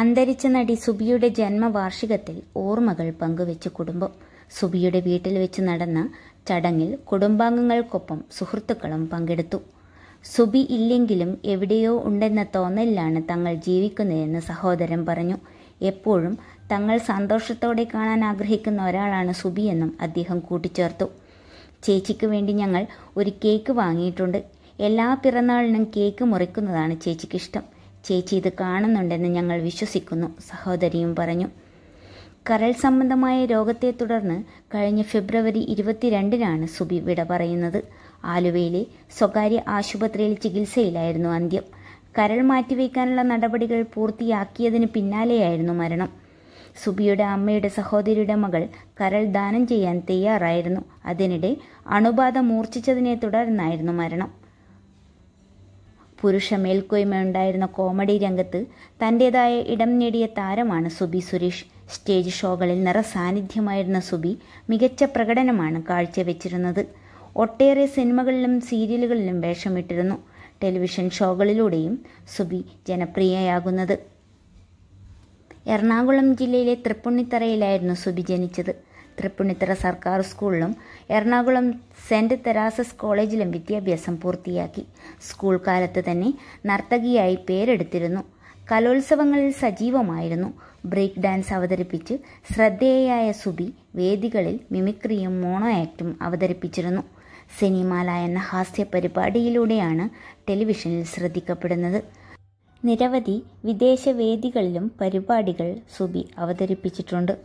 അന്തരിച്ച നടി സുബിയുടെ ജന്മവാർഷികത്തിൽ ഓർമ്മകൾ പങ്കുവെച്ച് കുടുംബം സുബിയുടെ വീട്ടിൽ വെച്ച് നടന്ന ചടങ്ങിൽ കുടുംബാംഗങ്ങൾക്കൊപ്പം സുഹൃത്തുക്കളും പങ്കെടുത്തു സുബി ഇല്ലെങ്കിലും എവിടെയോ ഉണ്ടെന്ന തോന്നലിലാണ് തങ്ങൾ ജീവിക്കുന്നതെന്ന് സഹോദരൻ പറഞ്ഞു എപ്പോഴും തങ്ങൾ സന്തോഷത്തോടെ കാണാൻ ആഗ്രഹിക്കുന്ന ഒരാളാണ് സുബിയെന്നും അദ്ദേഹം കൂട്ടിച്ചേർത്തു ചേച്ചിക്ക് വേണ്ടി ഞങ്ങൾ ഒരു കേക്ക് വാങ്ങിയിട്ടുണ്ട് എല്ലാ പിറന്നാളിനും കേക്ക് മുറിക്കുന്നതാണ് ചേച്ചിക്കിഷ്ടം ചേച്ചി ഇത് കാണുന്നുണ്ടെന്ന് ഞങ്ങൾ വിശ്വസിക്കുന്നു സഹോദരിയും പറഞ്ഞു കരൾ സംബന്ധമായ രോഗത്തെ തുടർന്ന് കഴിഞ്ഞ ഫെബ്രുവരി ഇരുപത്തിരണ്ടിനാണ് സുബി വിട പറയുന്നത് ആലുവയിലെ സ്വകാര്യ ആശുപത്രിയിൽ ചികിത്സയിലായിരുന്നു അന്ത്യം കരൾ മാറ്റിവെക്കാനുള്ള നടപടികൾ പൂർത്തിയാക്കിയതിന് പിന്നാലെയായിരുന്നു മരണം സുബിയുടെ അമ്മയുടെ സഹോദരിയുടെ മകൾ കരൾ ദാനം ചെയ്യാൻ തയ്യാറായിരുന്നു അതിനിടെ അണുബാധ മൂർച്ഛിച്ചതിനെ തുടർന്നായിരുന്നു മരണം പുരുഷ മേൽക്കോയ്മയുണ്ടായിരുന്ന കോമഡി രംഗത്ത് തൻ്റേതായ ഇടം നേടിയ താരമാണ് സുബി സുരേഷ് സ്റ്റേജ് ഷോകളിൽ സാന്നിധ്യമായിരുന്ന സുബി മികച്ച പ്രകടനമാണ് കാഴ്ചവെച്ചിരുന്നത് ഒട്ടേറെ സിനിമകളിലും സീരിയലുകളിലും വേഷമിട്ടിരുന്നു ടെലിവിഷൻ ഷോകളിലൂടെയും സുബി ജനപ്രിയയാകുന്നത് എറണാകുളം ജില്ലയിലെ തൃപ്പുണ്ണിത്തറയിലായിരുന്നു സുബി ജനിച്ചത് തൃപ്പുണിത്തറ സർക്കാർ സ്കൂളിലും എറണാകുളം സെൻറ് തെരാസസ് കോളേജിലും വിദ്യാഭ്യാസം പൂർത്തിയാക്കി സ്കൂൾ കാലത്ത് തന്നെ നർത്തകിയായി പേരെടുത്തിരുന്നു കലോത്സവങ്ങളിൽ സജീവമായിരുന്നു ബ്രേക്ക് ഡാൻസ് അവതരിപ്പിച്ച് ശ്രദ്ധേയയായ സുബി വേദികളിൽ മിമിക്രിയും മോണോ ആക്റ്റും അവതരിപ്പിച്ചിരുന്നു സിനിമാല എന്ന ഹാസ്യ പരിപാടിയിലൂടെയാണ് ടെലിവിഷനിൽ ശ്രദ്ധിക്കപ്പെടുന്നത് നിരവധി വിദേശ വേദികളിലും പരിപാടികൾ സുബി അവതരിപ്പിച്ചിട്ടുണ്ട്